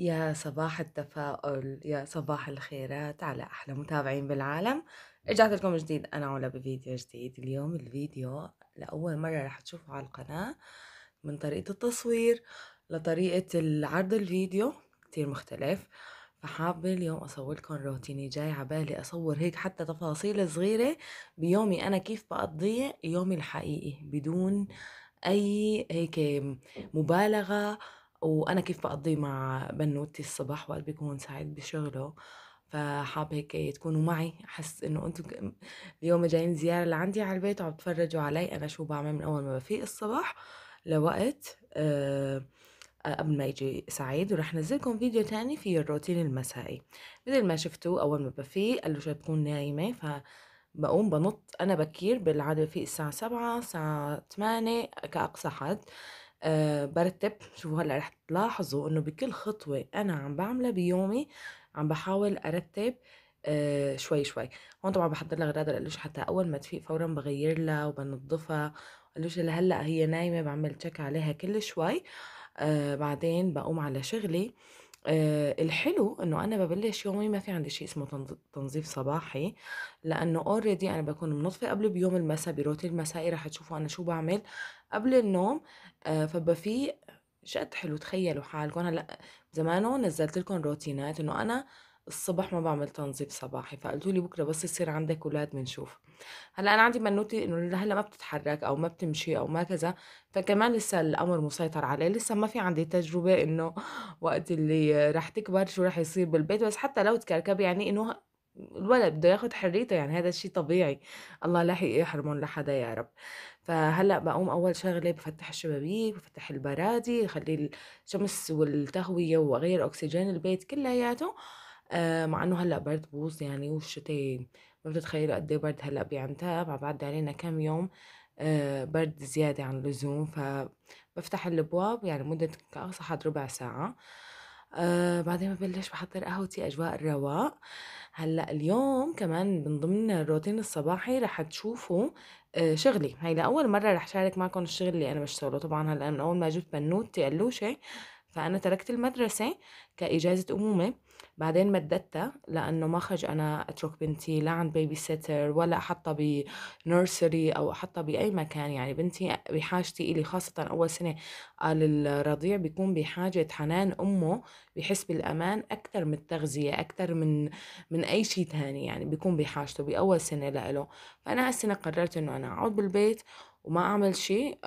يا صباح التفاؤل يا صباح الخيرات على أحلى متابعين بالعالم رجعت لكم جديد أنا علا بفيديو جديد اليوم الفيديو لأول مرة رح تشوفه على القناة من طريقة التصوير لطريقة العرض الفيديو كتير مختلف فحابة اليوم أصور لكم روتيني جاي عبالي أصور هيك حتى تفاصيل صغيرة بيومي أنا كيف بقضي يومي الحقيقي بدون أي هيك مبالغة وأنا كيف بقضي مع بنوتي الصبح وقت بيكون سعيد بشغله فحابة هيك تكونوا معي أحس إنه أنتم اليوم جايين زيارة لعندي على البيت وعم تفرجوا علي أنا شو بعمل من أول ما بفيق الصبح لوقت آه،, أه قبل ما يجي سعيد ورح نزلكم فيديو تاني في الروتين المسائي مثل ما شفتوا أول ما بفيق قالوا شو بكون نايمة ف بقوم بنط أنا بكير بالعادة بفيق الساعة سبعة الساعة 8 كأقصى حد آه، برتب شوفوا هلا رح تلاحظوا انه بكل خطوه انا عم بعملها بيومي عم بحاول ارتب آه، شوي شوي هون طبعا بحضر لها غراض القلوش حتى اول ما تفيق فورا بغير لها وبنظفها القلوش اللي هلا هي نايمه بعمل تشيك عليها كل شوي آه، بعدين بقوم على شغلي أه الحلو انه انا ببلش يومي ما في عندي شيء اسمه تنظيف صباحي لانه اوريدي انا بكون منظفه قبل بيوم المساء بروتين المسائي رح تشوفوا انا شو بعمل قبل النوم آه فبقى في شقد حلو تخيلوا حالكم هلا زمانه نزلت لكم روتينات انه انا الصبح ما بعمل تنظيف صباحي فقلتوا لي بكره بس يصير عندك اولاد بنشوف هلا انا عندي منوتي انه لهلا ما بتتحرك او ما بتمشي او ما كذا فكمان لسه الامر مسيطر عليه لسه ما في عندي تجربه انه وقت اللي رح تكبر شو رح يصير بالبيت بس حتى لو تكركب يعني انه الولد بده ياخذ حريته يعني هذا الشيء طبيعي الله لا يحرمهم لحدا يا رب فهلا بقوم اول شغله بفتح الشبابيك بفتح البرادي بخلي الشمس والتهويه وغير اكسجين البيت كلياته آه، مع انه هلا برد بوز يعني والشتاء ما بتتخيلوا قد ايه برد هلا بعنتاب بعد علينا كم يوم آه، برد زياده عن اللزوم فبفتح الابواب يعني مده اقصى حد ربع ساعه آه، بعدين ببلش بحضر قهوتي أجواء الرواق هلا اليوم كمان من ضمن الروتين الصباحي رح تشوفوا آه، شغلي هي لأول مرة رح شارك معكم الشغل اللي أنا بشتغله طبعا هلا من أول ما جبت بنوتي قلوشة فأنا تركت المدرسة كإجازة أمومة بعدين مددتها لأنه ما خج أنا أترك بنتي لا عند بيبي سيتر ولا أحطها بنرسري أو أحطها بأي مكان يعني بنتي بحاجتي إلي خاصة أول سنة الرضيع بيكون بحاجة حنان أمه بحس بالأمان أكثر من التغذية أكثر من من أي شيء ثاني يعني بيكون بحاجته بأول سنة لإله فأنا هالسنة قررت إنه أنا أقعد بالبيت وما أعمل شيء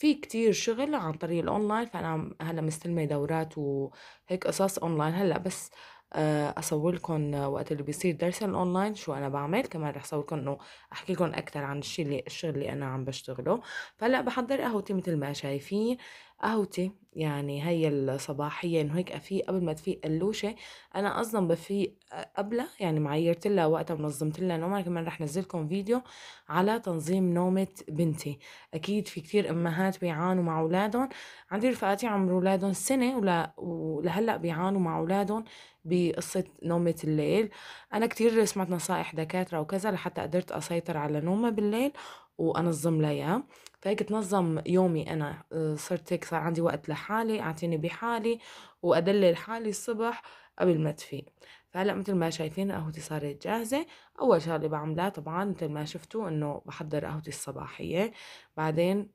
في كتير شغل عن طريق الاونلاين فانا هلا مستلمه دورات وهيك قصص اونلاين هلا بس آه، اصور لكم وقت اللي بيصير درس الاونلاين شو انا بعمل كمان رح اصور لكم انه احكي لكم اكثر عن الشيء اللي الشغل اللي انا عم بشتغله فهلا بحضر قهوتي مثل ما شايفين قهوتي يعني هي الصباحية انه هيك افيق قبل ما تفيق قلوشة انا اصلا بفيق قبلها يعني معيرت لها وقتها ونظمت لها نومها كمان رح نزلكم فيديو على تنظيم نومة بنتي اكيد في كتير امهات بيعانوا مع اولادهم عندي رفقاتي عمر اولادهم سنة ولا ولهلا بيعانوا مع اولادهم بقصة نومة الليل أنا كتير سمعت نصائح دكاترة وكذا لحتى قدرت أسيطر على نومة بالليل وانظم لها اياه فهيك تنظم يومي انا آه، صرت هيك صار عندي وقت لحالي اعتني بحالي وادلل حالي الصبح قبل ما تفيق فهلا مثل ما شايفين قهوتي صارت جاهزه اول شغله بعملها طبعا مثل ما شفتوا انه بحضر قهوتي الصباحيه بعدين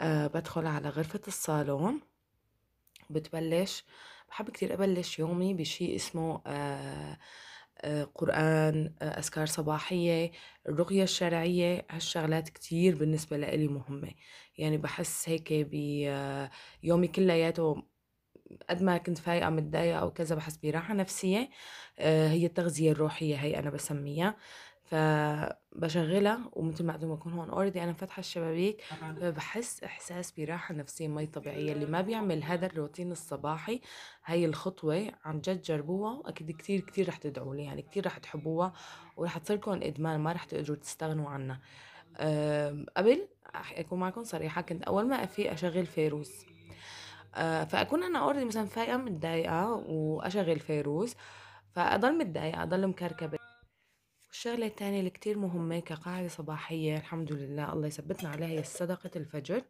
أه بدخل على غرفه الصالون بتبلش بحب كتير أبلش يومي بشي اسمه آه آه، قرآن آه، أذكار صباحية الرقية الشرعية هالشغلات كتير بالنسبة لإلي مهمة يعني بحس هيك بيومي آه، كلياته قد ما كنت فايقة متضايقة أو كذا بحس براحة نفسية هي التغذية الروحية هي أنا بسميها فبشغلها ومثل ما ما أكون هون اوريدي أنا فاتحة الشبابيك فبحس إحساس براحة نفسية مي طبيعية اللي ما بيعمل هذا الروتين الصباحي هاي الخطوة عن جد جربوها أكيد كثير كثير رح تدعوا لي يعني كثير رح تحبوها ورح تصير لكم إدمان ما رح تقدروا تستغنوا عنها قبل أكون معكم صريحة كنت أول ما أفيق أشغل فيروز آه، فأكون أنا أوريدي مثلا فايقة متضايقة وأشغل فيروز فأضل متضايقة أضل مكركبة والشغلة الثانية اللي كتير مهمة كقاعدة صباحية الحمد لله الله يثبتنا عليها هي صدقة الفجر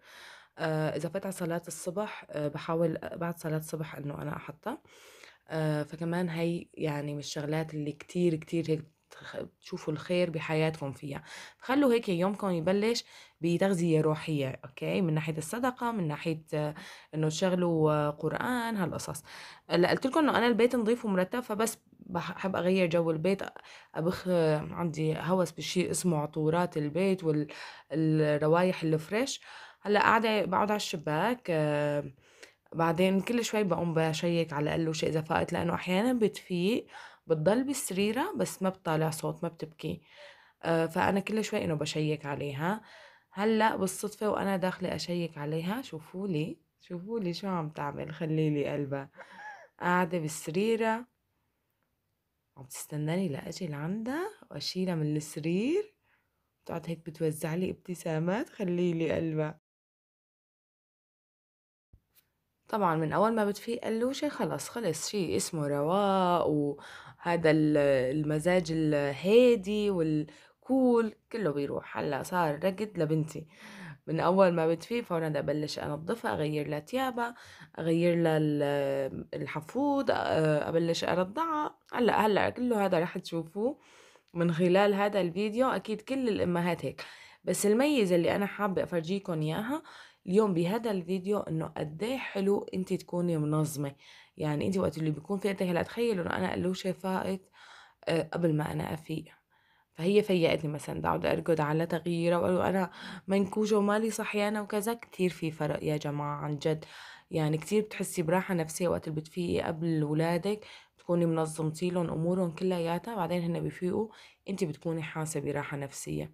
آه إذا فات على صلاة الصبح آه بحاول بعد صلاة الصبح إنه أنا أحطها آه فكمان هي يعني من الشغلات اللي كتير كتير هيك تشوفوا الخير بحياتكم فيها خلوا هيك يومكم يبلش بتغذية روحية أوكي من ناحية الصدقة من ناحية إنه تشغلوا قرآن هالقصص هلا قلت لكم إنه أنا البيت نظيف ومرتب فبس بحب أغير جو البيت أبخ عندي هوس بشيء اسمه عطورات البيت والروايح الفريش هلا قاعدة بقعد على الشباك آه، بعدين كل شوي بقوم بشيك على الأقل شيء إذا فائت لأنه أحيانا بتفيق بتضل بالسريرة بس ما بتطالع صوت ما بتبكي آه، فأنا كل شوي إنه بشيك عليها هلأ بالصدفة وأنا داخلة أشيك عليها شوفوا لي شوفوا لي شو عم تعمل خلي لي قلبها قاعدة بالسريرة عم تستناني لأجي لعندها وأشيلها من السرير بتقعد هيك بتوزع لي ابتسامات خلي لي قلبها طبعًا من أول ما بتفيق قلوشة خلص خلص شي اسمه رواق وهذا المزاج الهادي والكول كلّه بيروح، هلّأ صار رقد لبنتي، من أول ما بتفيق فورًا ببلش انظفها أغيّر لها تيابها، أغيّر لها الحفوض، أبلش أرضعها، هلّأ هلّأ كلّه هادا رح تشوفوه من خلال هادا الفيديو أكيد كل الأمهات هيك، بس الميزة اللي أنا حابة أفرجيكن ياها اليوم بهذا الفيديو انه قد ايه حلو انت تكوني منظمه يعني انت وقت اللي بيكون في عندك هلا تخيلوا انه انا قلوشه آه، فائت قبل ما انا افيق فهي فيقتني مثلا بقعد ارقد على تغييره وانا منكوشه ومالي صحيانه وكذا كثير في فرق يا جماعه عن جد يعني كثير بتحسي براحة نفسية وقت اللي بتفيقي قبل ولادك بتكوني منظمتي لهم أمورهم كلياتها بعدين هن بيفيقوا انت بتكوني حاسة براحة نفسية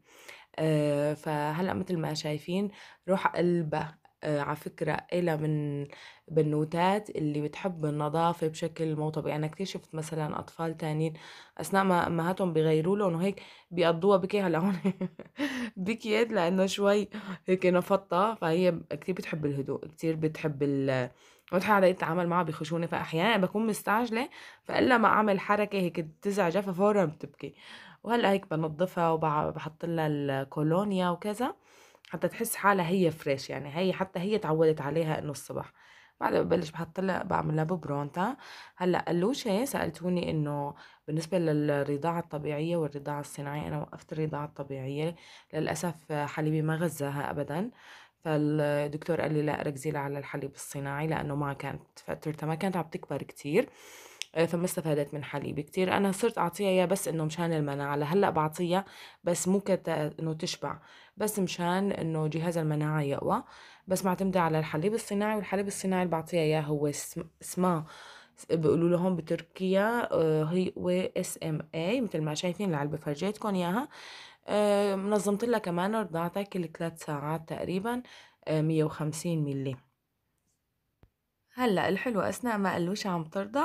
آه، فهلأ مثل ما شايفين روح قلبه آه على فكرة إلى من بنوتات اللي بتحب النظافة بشكل مو طبيعي أنا كتير شفت مثلا أطفال تانيين أثناء ما أمهاتهم بيغيروا لهم وهيك بيقضوها بكي هلا هون بكيت لأنه شوي هيك نفضتها فهي كتير بتحب الهدوء كتير بتحب ال قلت حدا يتعامل معها بخشونه فاحيانا بكون مستعجله فالا ما اعمل حركه هيك تزعجها ففورا بتبكي وهلا هيك بنظفها وبحط لها الكولونيا وكذا حتى تحس حالها هي فريش يعني هي حتى هي تعودت عليها انه الصبح بعدها ببلش بحط لها بعمل لها ببرونتا هلا اللوشه سالتوني انه بالنسبه للرضاعه الطبيعيه والرضاعه الصناعيه انا وقفت الرضاعه الطبيعيه للاسف حليبي ما غزاها ابدا فالدكتور قال لي لا ركزي على الحليب الصناعي لانه ما كانت فترتها ما كانت عم تكبر كتير آه، ثم استفادت من حليبي كتير أنا صرت أعطيها إياه بس إنه مشان المناعة لهلأ بعطيها بس مو كت إنه تشبع بس مشان إنه جهاز المناعة يقوى بس معتمدة على الحليب الصناعي والحليب الصناعي اللي بعطيها إياه هو اسما بيقولوا لهم بتركيا آه، و اس ام اي مثل ما شايفين العلبة فرجيتكم إياها آه، منظمت لها كمان رضعتها كل ثلاث ساعات تقريبا 150 ملي هلا الحلو اثناء ما قلوش عم ترضع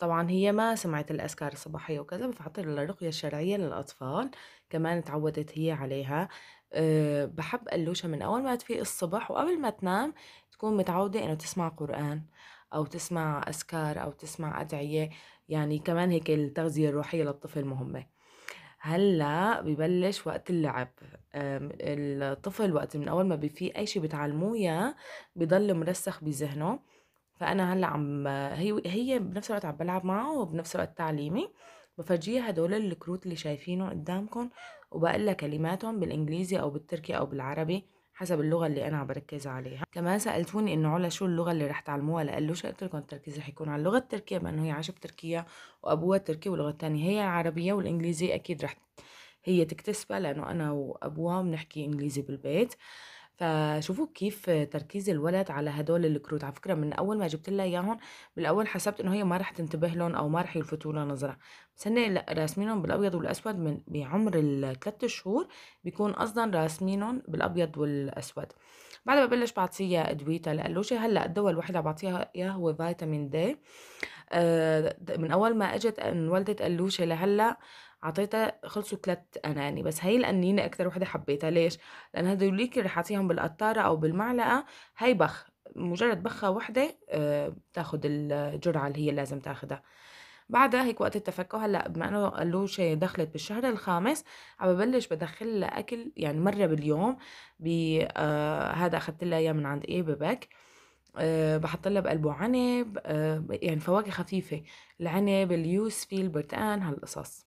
طبعا هي ما سمعت الأذكار الصباحية وكذا فحطيت لها الرقية الشرعية للأطفال كمان تعودت هي عليها أه بحب قلوشه من أول ما تفيق الصبح وقبل ما تنام تكون متعودة إنه تسمع قرآن أو تسمع أذكار أو تسمع أدعية يعني كمان هيك التغذية الروحية للطفل مهمة هلا ببلش وقت اللعب الطفل وقت من اول ما بفيق اي شيء بتعلموه اياه بضل مرسخ بذهنه فانا هلا عم هي هي بنفس الوقت عم بلعب معه وبنفس الوقت تعليمي بفرجيها هدول الكروت اللي شايفينه قدامكم وبقلها كلماتهم بالانجليزي او بالتركي او بالعربي حسب اللغه اللي انا عم بركز عليها كمان سالتوني انه علا شو اللغه اللي رح تعلموها لقلو شو قلت لكم التركيز رح يكون على اللغه التركيه انه هي عايشه بتركيا وابوها تركي واللغه الثانيه هي العربيه والانجليزي اكيد رح هي تكتسبها لانه انا وابوها بنحكي انجليزي بالبيت فشوفوا كيف تركيز الولد على هدول الكروت على فكرة من أول ما جبت لها إياهم بالأول حسبت إنه هي ما رح تنتبه لهم أو ما رح يلفتوا لها نظرة بس هن راسمينهم بالأبيض والأسود من بعمر الثلاث شهور بيكون أصلا راسمينهم بالأبيض والأسود بعد ما ببلش بعطيها ادويتها لقلوشي هلا الدواء الوحيد اللي بعطيها اياه هو فيتامين دي آه، من اول ما اجت انولدت قلوشه لهلا عطيتها خلصوا تلات اناني بس هي القنينه اكتر وحده حبيتها ليش لان هذوليك اللي حاطيهم بالقطاره او بالمعلقه هي بخ مجرد بخه وحده آه، بتاخد الجرعه اللي هي لازم تاخدها بعدها هيك وقت التفكه هلا بما انه اللوشه دخلت بالشهر الخامس عم ببلش بدخل لها اكل يعني مره باليوم ب آه هذا اخذت لها اياه من عند ايه ببك أه بحط لها بقلبه عنب أه يعني فواكه خفيفه العنب اليوسفي البرتقال هالقصص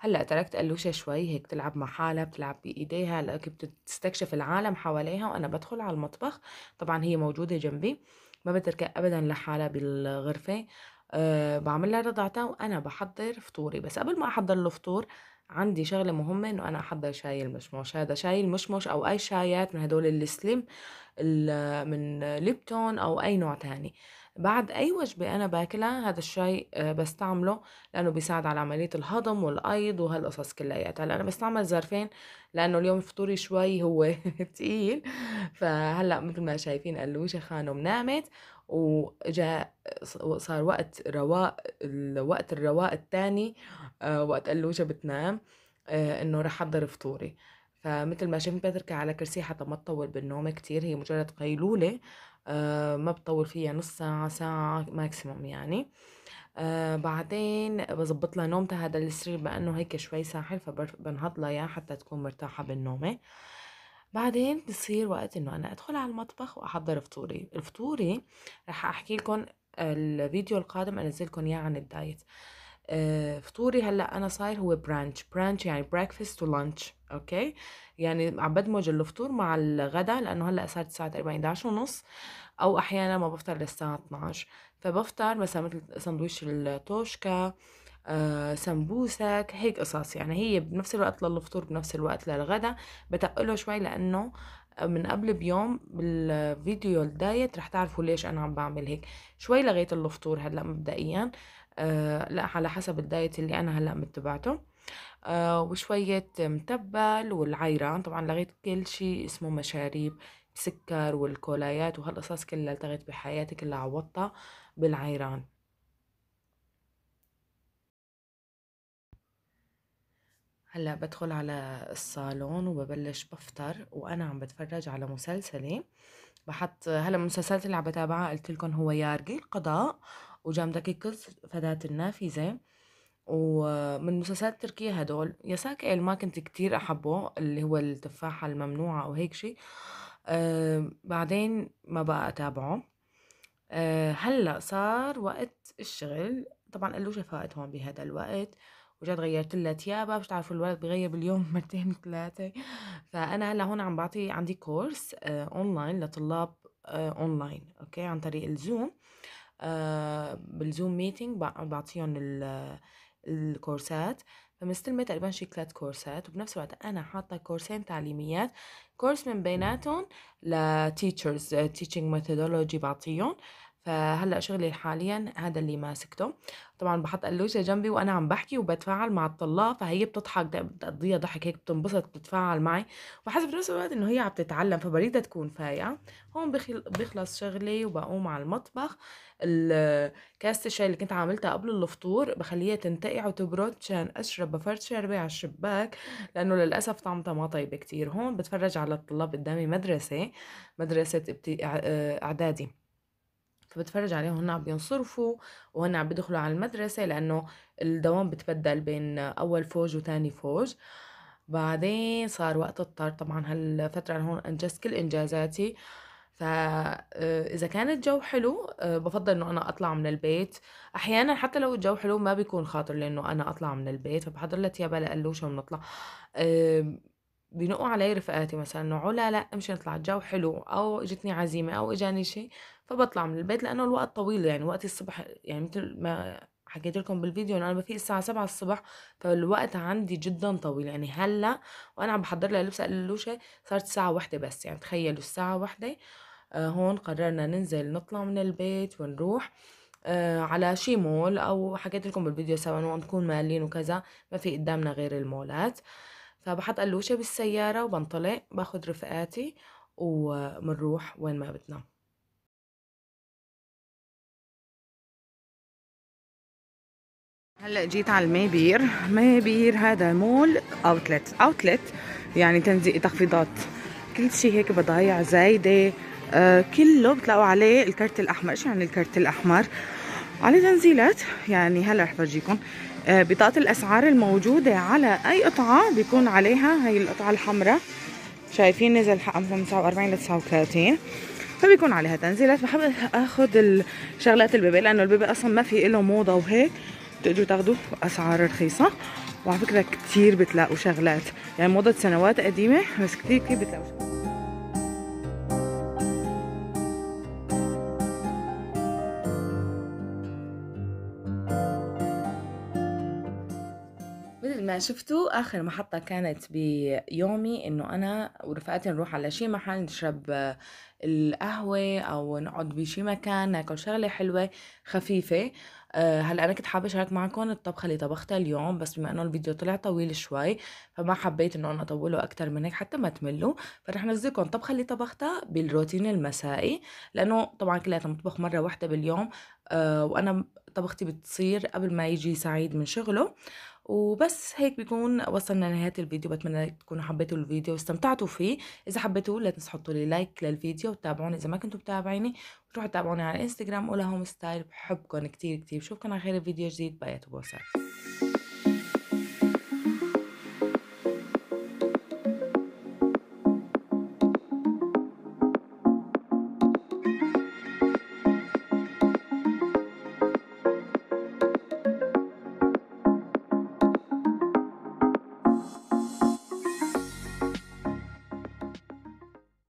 هلا تركت ألوشة شوي هيك بتلعب مع حالها بتلعب بإيديها لك بتستكشف العالم حواليها وأنا بدخل على المطبخ طبعا هي موجودة جنبي ما بتركها أبدا لحالها بالغرفة أه بعمل لها رضعتها وأنا بحضر فطوري بس قبل ما أحضر الفطور فطور عندي شغله مهمه انه انا احضر شاي المشمش هذا شاي المشمش او اي شايات من هدول السليم من ليبتون او اي نوع تاني بعد أي وجبة أنا باكلها هذا الشاي آه، بستعمله لأنه بيساعد على عملية الهضم والأيض وهالقصص كلياتها هلا أنا بستعمل ظرفين لأنه اليوم فطوري شوي هو تقيل فهلا مثل ما شايفين قلوشة خانم نامت وجاء صار وقت رواق وقت الرواق الثاني آه، وقت قلوشة بتنام آه، انه رح احضر فطوري فمثل ما شفت بتركها على كرسي حتى ما تطول بالنوم كتير هي مجرد قيلولة آه، ما بطول فيها نص ساعة ساعة ماكسيموم يعني آه بعدين بظبط لها نومتها هذا السرير بأنه هيك شوي ساحل فبنهض لها اياه حتى تكون مرتاحة بالنومة بعدين بصير وقت انه انا ادخل على المطبخ واحضر فطوري الفطوري رح احكي لكم الفيديو القادم انزلكم اياه عن الدايت آه آه، فطوري هلا انا صاير هو برانش برانش يعني بريكفاست لانش اوكي يعني عم بدمج الفطور مع الغداء لانه هلا صارت الساعه تقريبا 11 ونص او احيانا ما بفطر للساعه 12 فبفطر مثلا مثل سندويش التوشكا آه سمبوسك هيك قصص يعني هي بنفس الوقت للفطور بنفس الوقت للغدا بتقله شوي لانه من قبل بيوم بالفيديو الدايت رح تعرفوا ليش انا عم بعمل هيك شوي لغيت الفطور هلا مبدئيا آه لا على حسب الدايت اللي انا هلا متبعته آه وشوية متبل والعيران طبعا لغيت كل شيء اسمه مشاريب سكر والكولايات وهالقصص كلها التغيت بحياتي كلها عوضتها بالعيران هلا بدخل على الصالون وببلش بفطر وانا عم بتفرج على مسلسلي بحط هلا من المسلسلات اللي عم بتابعها قلت لكم هو يارجي القضاء وجام كلس فتاة النافذة ومن مسلسلات تركية هدول يا ساكئل ما كنت كتير أحبه اللي هو التفاحة الممنوعة أو هيك شي أه بعدين ما بقى أتابعه أه هلا صار وقت الشغل طبعا قلوش فائت هون بهذا الوقت وجد غيرت لها تيابها مش تعرفوا الولد بغير باليوم مرتين ثلاثة فأنا هلا هون عم بعطي عندي كورس أه أونلاين لطلاب أونلاين آه، أوكي عن طريق الزوم آه، بالزوم ميتنج بعطيهم الكورسات فمستلمة تقريبا شي ثلاث كورسات وبنفس الوقت أنا حاطة كورسين تعليميات كورس من بيناتهم لتيتشرز تيتشنج ميثودولوجي بعطيهم فهلا شغلي حاليا هذا اللي ماسكته طبعا بحط قلوشة جنبي وانا عم بحكي وبتفاعل مع الطلاب فهي بتضحك بتقضيها ضحك هيك بتنبسط بتتفاعل معي وحاسه بنفس الوقت انه هي عم تتعلم فبريدها تكون فايقه هون بخلص شغلي وبقوم على المطبخ كاسة الشاي اللي كنت عاملتها قبل الفطور بخليها تنتقع وتبرد عشان اشرب بفرد شربي على الشباك لانه للاسف طعمتها ما طيبه كتير هون بتفرج على الطلاب قدامي مدرسه مدرسه اعدادي فبتفرج عليهم هن عم بينصرفوا وهن عم بيدخلوا على المدرسة لأنه الدوام بتبدل بين أول فوج وتاني فوج بعدين صار وقت الطار طبعا هالفترة هون أنجزت كل إنجازاتي فإذا آه، كان الجو حلو آه، بفضل إنه أنا أطلع من البيت أحيانا حتى لو الجو حلو ما بيكون خاطر لإنه أنا أطلع من البيت فبحضر لها تيابها لقلوشة ونطلع بينقوا علي رفقاتي مثلا انه علا لا امشي نطلع الجو حلو او اجتني عزيمه او اجاني شيء فبطلع من البيت لانه الوقت طويل يعني وقت الصبح يعني مثل ما حكيت لكم بالفيديو انه انا بفيق الساعه 7 الصبح فالوقت عندي جدا طويل يعني هلا وانا عم بحضر لها لبس اللوشه صارت الساعه واحدة بس يعني تخيلوا الساعه واحدة آه، هون قررنا ننزل نطلع من البيت ونروح آه، على شي مول او حكيت لكم بالفيديو سوا نكون مالين وكذا ما في قدامنا غير المولات آه فبحط قلوشة بالسيارة وبنطلق باخد رفقاتي وبنروح وين ما بدنا هلا جيت على الميبير ميبير هذا مول اوتلت اوتلت يعني تنزيق تخفيضات كل شيء هيك بضايع زايده آه كله بتلاقوا عليه الكرت الاحمر شو يعني الكرت الاحمر عليه تنزيلات يعني هلا رح فرجيكم آه، بطاقة الأسعار الموجودة على أي قطعة بيكون عليها هي القطعة الحمراء شايفين نزل حقها من 49 ل 39 فبيكون عليها تنزيلات بحب اخذ الشغلات البيبي لانه البيبي اصلا ما في له موضه وهيك بتقدروا تاخذوه باسعار رخيصه وعلى فكره كثير بتلاقوا شغلات يعني موضه سنوات قديمه بس كثير كثير بتلاقوا شغلات ما شفتوا آخر محطة كانت بيومي إنه أنا ورفقاتي نروح على شي محل نشرب آه، القهوة أو نقعد بشي مكان ناكل شغلة حلوة خفيفة آه، هلا أنا كنت حابة أشارك معكم الطبخة اللي طبختها اليوم بس بما إنه الفيديو طلع طويل شوي فما حبيت إنه أنا أطوله أكتر من هيك حتى ما تملوا فرح أنزل الطبخة اللي طبختها بالروتين المسائي لأنه طبعا كلياتنا مطبخ مرة واحدة باليوم آه، وأنا طبختي بتصير قبل ما يجي سعيد من شغله وبس هيك بيكون وصلنا لنهاية الفيديو بتمنى تكونوا حبيتوا الفيديو واستمتعتوا فيه إذا حبيتوا لا تنسوا تحطوا لي لايك للفيديو وتابعوني إذا ما كنتوا متابعيني وتروحوا تتابعوني على الانستغرام ولا هوم ستايل بحبكم كتير كتير بشوفكم على خير فيديو جديد باي وبوسات